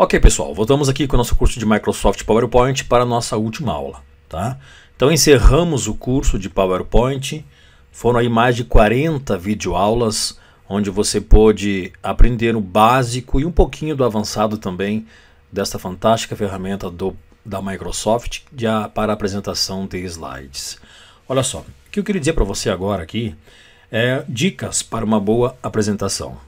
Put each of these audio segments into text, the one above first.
Ok, pessoal, voltamos aqui com o nosso curso de Microsoft PowerPoint para a nossa última aula. Tá? Então, encerramos o curso de PowerPoint. Foram aí mais de 40 videoaulas, onde você pôde aprender o básico e um pouquinho do avançado também desta fantástica ferramenta do, da Microsoft de, para apresentação de slides. Olha só, o que eu queria dizer para você agora aqui é dicas para uma boa apresentação.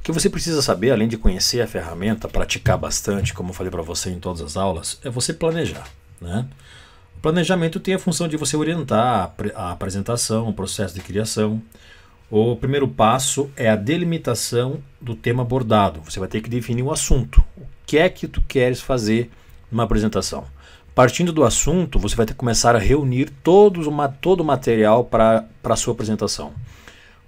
O que você precisa saber, além de conhecer a ferramenta, praticar bastante, como eu falei para você em todas as aulas, é você planejar. Né? O planejamento tem a função de você orientar a apresentação, o processo de criação. O primeiro passo é a delimitação do tema abordado. Você vai ter que definir um assunto. O que é que tu queres fazer numa apresentação? Partindo do assunto, você vai ter que começar a reunir uma, todo o material para a sua apresentação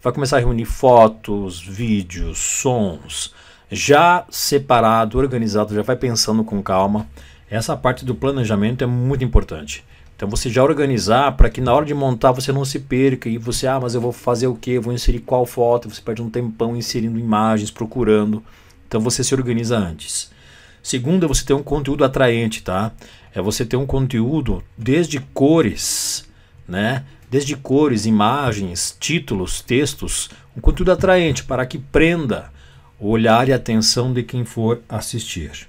vai começar a reunir fotos, vídeos, sons, já separado, organizado, já vai pensando com calma. Essa parte do planejamento é muito importante. Então você já organizar para que na hora de montar você não se perca e você, ah, mas eu vou fazer o que? Vou inserir qual foto? Você perde um tempão inserindo imagens, procurando. Então você se organiza antes. Segundo é você ter um conteúdo atraente, tá? É você ter um conteúdo desde cores, né? desde cores, imagens, títulos, textos, um conteúdo atraente para que prenda o olhar e a atenção de quem for assistir.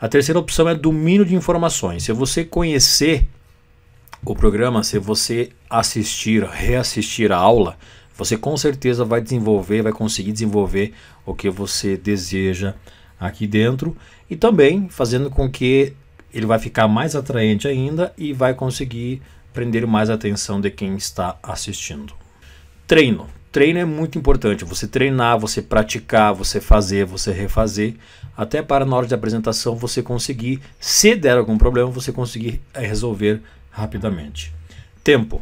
A terceira opção é domínio de informações. Se você conhecer o programa, se você assistir, reassistir a aula, você com certeza vai desenvolver, vai conseguir desenvolver o que você deseja aqui dentro e também fazendo com que ele vai ficar mais atraente ainda e vai conseguir prender mais a atenção de quem está assistindo. Treino. Treino é muito importante. Você treinar, você praticar, você fazer, você refazer, até para na hora de apresentação você conseguir, se der algum problema, você conseguir eh, resolver rapidamente. Tempo.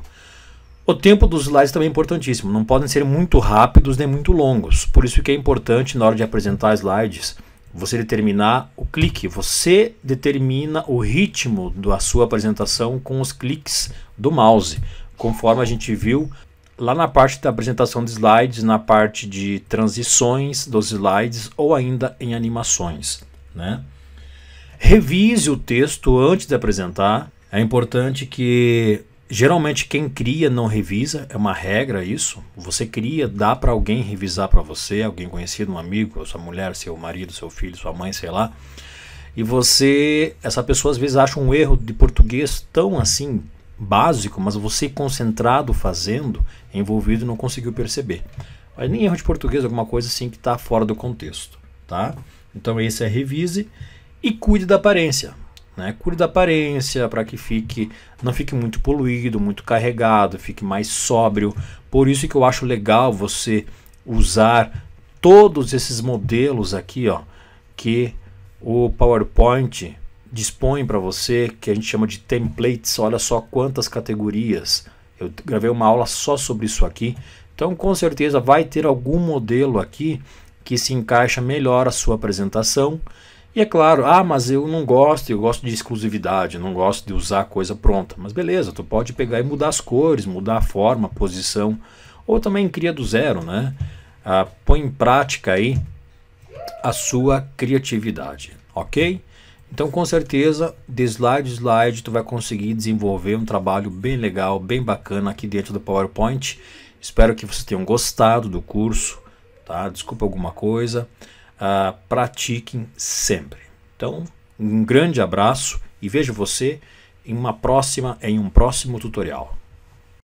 O tempo dos slides também é importantíssimo. Não podem ser muito rápidos nem muito longos. Por isso que é importante na hora de apresentar slides você determinar o clique. Você determina o ritmo da sua apresentação com os cliques do mouse, conforme a gente viu lá na parte da apresentação de slides, na parte de transições dos slides ou ainda em animações. Né? Revise o texto antes de apresentar. É importante que Geralmente quem cria não revisa, é uma regra isso. Você cria, dá para alguém revisar para você, alguém conhecido, um amigo, sua mulher, seu marido, seu filho, sua mãe, sei lá. E você, essa pessoa às vezes acha um erro de português tão assim básico, mas você concentrado fazendo, envolvido, não conseguiu perceber. Mas nem erro de português, alguma coisa assim que está fora do contexto, tá? Então esse é revise e cuide da aparência. Né? Cuide da aparência para que fique, não fique muito poluído, muito carregado, fique mais sóbrio. Por isso que eu acho legal você usar todos esses modelos aqui, ó, que o PowerPoint dispõe para você, que a gente chama de templates. Olha só quantas categorias. Eu gravei uma aula só sobre isso aqui. Então, com certeza vai ter algum modelo aqui que se encaixa melhor a sua apresentação e é claro, ah, mas eu não gosto, eu gosto de exclusividade, não gosto de usar coisa pronta. Mas beleza, tu pode pegar e mudar as cores, mudar a forma, a posição, ou também cria do zero, né? Ah, põe em prática aí a sua criatividade, ok? Então com certeza, de slide a slide, tu vai conseguir desenvolver um trabalho bem legal, bem bacana aqui dentro do PowerPoint. Espero que vocês tenham gostado do curso, tá? Desculpa alguma coisa uh, pratiquem sempre. Então, um grande abraço e vejo você em uma próxima em um próximo tutorial.